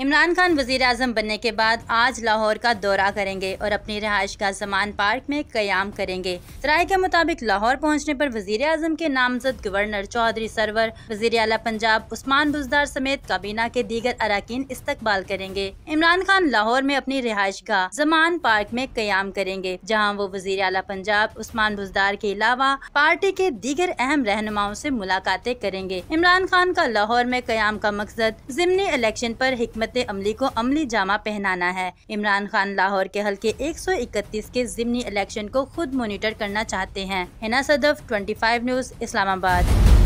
इमरान खान वजीर अजम बनने के बाद आज लाहौर का दौरा करेंगे और अपनी रहाइश का जमान पार्क में क्याम करेंगे राय के मुताबिक लाहौर पहुँचने आरोप वजीर अजम के नामजद गवर्नर चौधरी सरवर वजीर अला पंजाब उस्मान बुजदार समेत काबीना के दीगर अरकान इस्तकबाल करेंगे इमरान खान लाहौर में अपनी रिहाइश का जमान पार्क में क्याम करेंगे जहाँ वो वजीर अला पंजाब उस्मान बुजदार के अलावा पार्टी के दीगर अहम रहनुमाओं ऐसी मुलाकातें करेंगे इमरान खान का लाहौर में क्याम का मकसद जिमनी इलेक्शन आरोप हजरत अमली को अमली जामा पहनाना है इमरान खान लाहौर के हल्के 131 के जिमनी इलेक्शन को खुद मोनिटर करना चाहते हैं हिना सदफ 25 न्यूज इस्लामाबाद